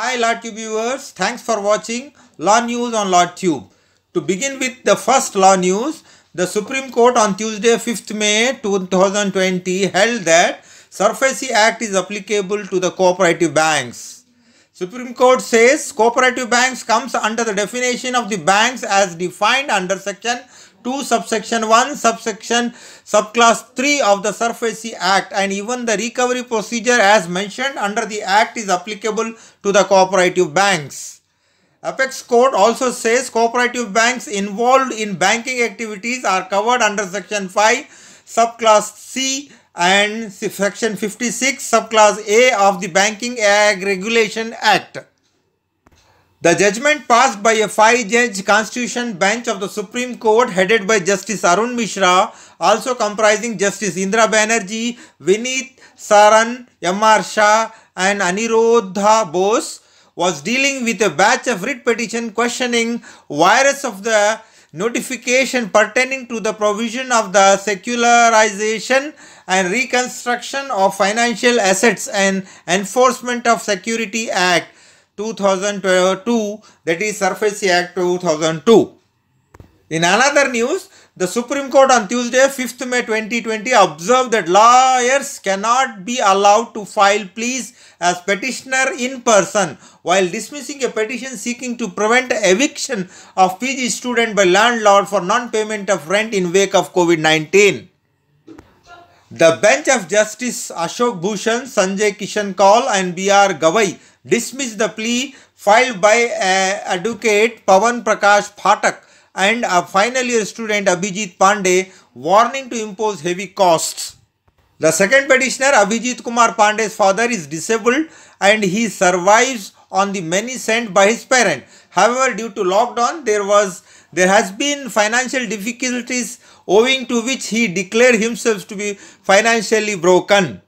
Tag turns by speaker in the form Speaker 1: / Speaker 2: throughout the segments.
Speaker 1: Hi LawTube viewers, thanks for watching Law News on LawTube. To begin with the first law news, the Supreme Court on Tuesday 5th May 2020 held that Surface Act is applicable to the cooperative banks. Supreme Court says cooperative banks comes under the definition of the banks as defined under section 2 subsection 1 subsection subclass 3 of the surface act and even the recovery procedure as mentioned under the act is applicable to the cooperative banks. Apex Code also says cooperative banks involved in banking activities are covered under section 5 subclass C and section 56 subclass A of the Banking Ag Regulation Act. The judgment passed by a five-judge constitution bench of the Supreme Court headed by Justice Arun Mishra, also comprising Justice Indra Banerjee, Vineet Saran, M.R. Shah and Aniruddha Bose, was dealing with a batch of writ petition questioning virus of the notification pertaining to the provision of the secularization and reconstruction of financial assets and enforcement of security act 2002 that is Surface Act 2002. In another news, the Supreme Court on Tuesday 5th May 2020 observed that lawyers cannot be allowed to file pleas as petitioner in person while dismissing a petition seeking to prevent eviction of PG student by landlord for non-payment of rent in wake of COVID-19. The bench of Justice Ashok Bhushan, Sanjay Kishan Kaul and B.R. Gawai dismissed the plea filed by uh, advocate Pawan Prakash Phatak and a final year student Abhijit Pandey warning to impose heavy costs. The second petitioner Abhijit Kumar Pandey's father is disabled and he survives on the money sent by his parent. However, due to lockdown, there was there has been financial difficulties owing to which he declared himself to be financially broken.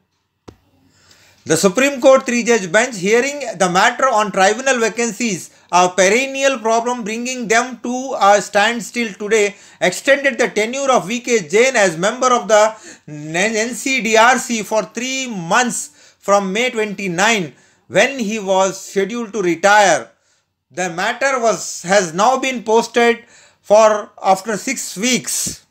Speaker 1: The Supreme Court three-judge bench hearing the matter on tribunal vacancies, a perennial problem bringing them to a standstill today, extended the tenure of V.K. Jain as member of the NCDRC for three months from May 29 when he was scheduled to retire. The matter was has now been posted for after six weeks.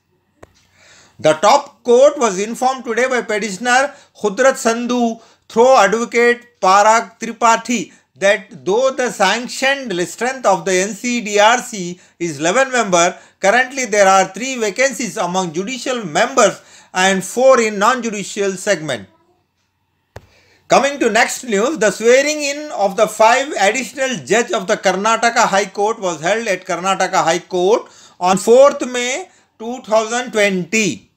Speaker 1: The top court was informed today by petitioner Khudrat Sandhu through advocate Parag Tripathi that though the sanctioned strength of the NCDRC is 11 member, currently there are 3 vacancies among judicial members and 4 in non-judicial segment. Coming to next news, the swearing in of the 5 additional judge of the Karnataka High Court was held at Karnataka High Court on 4th May 2020.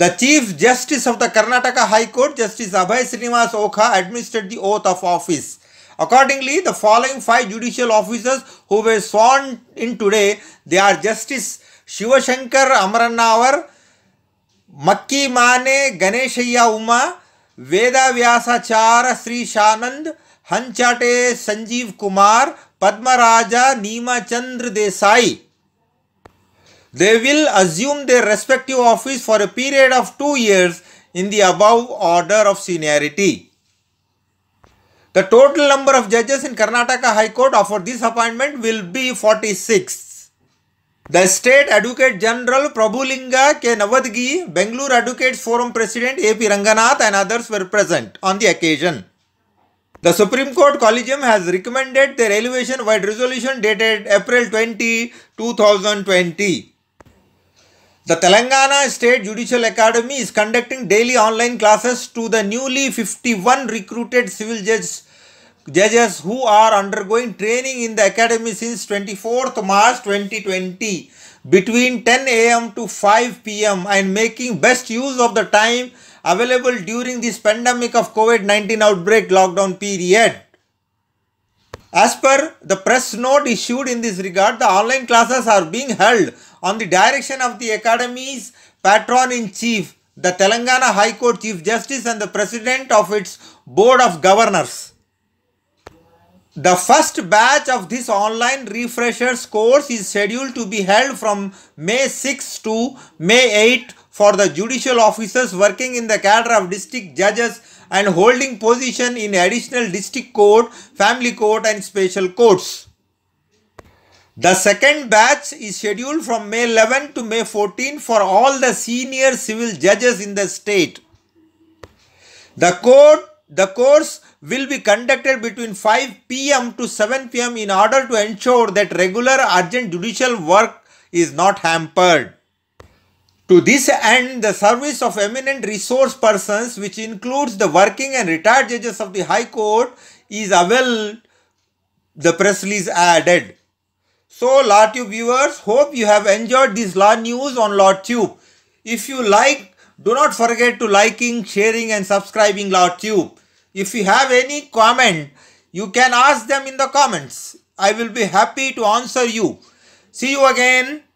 Speaker 1: The Chief Justice of the Karnataka High Court, Justice Abhay Srinivas Okha, administered the oath of office. Accordingly, the following five judicial officers who were sworn in today, they are Justice Shivashankar Amaranavar, Makki Mane Ganeshaya Uma, Veda Vyasa Vyasachara Sri Shanand, Hanchate Sanjeev Kumar, Padma Raja Neema Chandra Desai. They will assume their respective office for a period of two years in the above order of seniority. The total number of judges in Karnataka High Court for this appointment will be 46. The State Advocate General Prabhulinga K. Navadgi, Bengaluru Advocates Forum President A.P. Ranganath and others were present on the occasion. The Supreme Court Collegium has recommended their elevation with resolution dated April 20, 2020. The Telangana State Judicial Academy is conducting daily online classes to the newly 51 recruited civil judges judges who are undergoing training in the academy since 24th March 2020 between 10 a.m. to 5 p.m. and making best use of the time available during this pandemic of COVID-19 outbreak lockdown period. As per the press note issued in this regard, the online classes are being held on the direction of the Academy's patron-in-chief, the Telangana High Court Chief Justice and the President of its Board of Governors. The first batch of this online refreshers course is scheduled to be held from May 6 to May 8 for the judicial officers working in the cadre of district judges and holding position in additional district court, family court and special courts. The second batch is scheduled from May 11 to May 14 for all the senior civil judges in the state. The court the course will be conducted between 5 pm to 7 pm in order to ensure that regular urgent judicial work is not hampered. To this end, the service of eminent resource persons, which includes the working and retired judges of the High Court, is available, the press release added. So LawTube viewers, hope you have enjoyed this law news on LawTube. If you like, do not forget to liking, sharing and subscribing LawTube. If you have any comment, you can ask them in the comments. I will be happy to answer you. See you again.